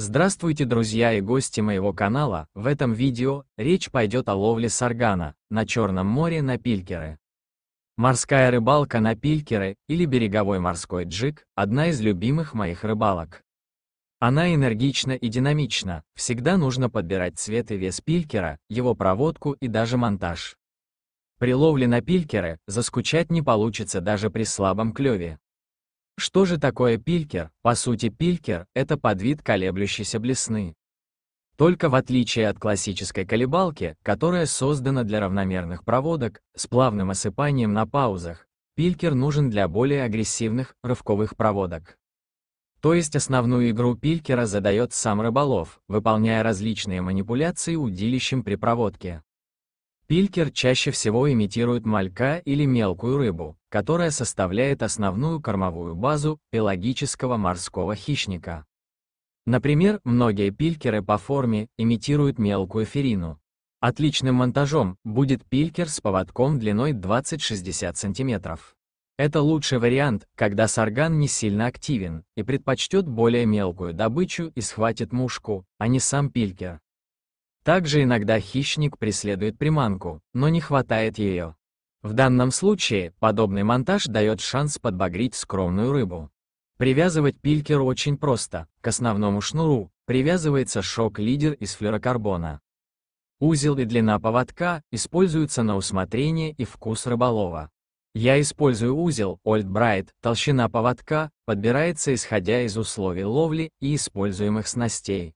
Здравствуйте друзья и гости моего канала, в этом видео, речь пойдет о ловле саргана, на Черном море на пилькеры. Морская рыбалка на пилькеры, или береговой морской джиг, одна из любимых моих рыбалок. Она энергична и динамична, всегда нужно подбирать цвет и вес пилькера, его проводку и даже монтаж. При ловле на пилькеры, заскучать не получится даже при слабом клеве. Что же такое пилькер? По сути пилькер – это подвид колеблющейся блесны. Только в отличие от классической колебалки, которая создана для равномерных проводок, с плавным осыпанием на паузах, пилькер нужен для более агрессивных, рывковых проводок. То есть основную игру пилькера задает сам рыболов, выполняя различные манипуляции удилищем при проводке. Пилькер чаще всего имитирует малька или мелкую рыбу, которая составляет основную кормовую базу пелагического морского хищника. Например, многие пилькеры по форме имитируют мелкую ферину. Отличным монтажом будет пилькер с поводком длиной 20-60 см. Это лучший вариант, когда сарган не сильно активен и предпочтет более мелкую добычу и схватит мушку, а не сам пилькер. Также иногда хищник преследует приманку, но не хватает ее. В данном случае, подобный монтаж дает шанс подбагрить скромную рыбу. Привязывать пилькер очень просто. К основному шнуру привязывается шок-лидер из флюрокарбона. Узел и длина поводка используются на усмотрение и вкус рыболова. Я использую узел Old толщина поводка подбирается исходя из условий ловли и используемых снастей.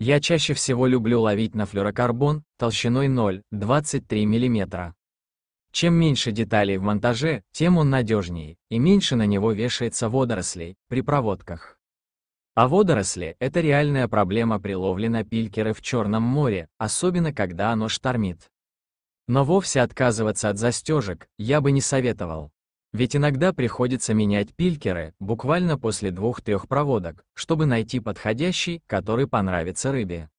Я чаще всего люблю ловить на флюорокарбон толщиной 0,23 мм. Чем меньше деталей в монтаже, тем он надежнее, и меньше на него вешается водорослей при проводках. А водоросли – это реальная проблема при ловле на пилькеры в Черном море, особенно когда оно штормит. Но вовсе отказываться от застежек я бы не советовал. Ведь иногда приходится менять пилькеры, буквально после двух-трех проводок, чтобы найти подходящий, который понравится рыбе.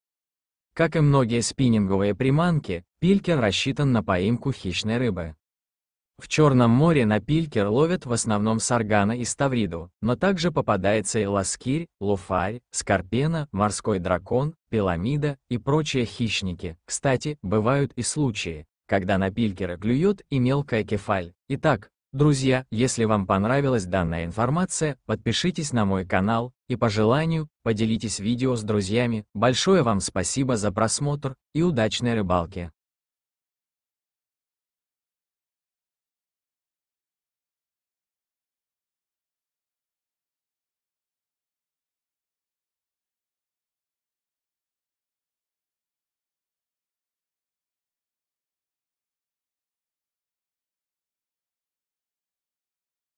Как и многие спиннинговые приманки, пилькер рассчитан на поимку хищной рыбы. В Черном море на пилькер ловят в основном саргана и ставриду, но также попадается и ласкирь, луфарь, скорпена, морской дракон, пеламида и прочие хищники. Кстати, бывают и случаи, когда на пилькера клюет и мелкая кефаль. Итак, Друзья, если вам понравилась данная информация, подпишитесь на мой канал, и по желанию, поделитесь видео с друзьями. Большое вам спасибо за просмотр и удачной рыбалки!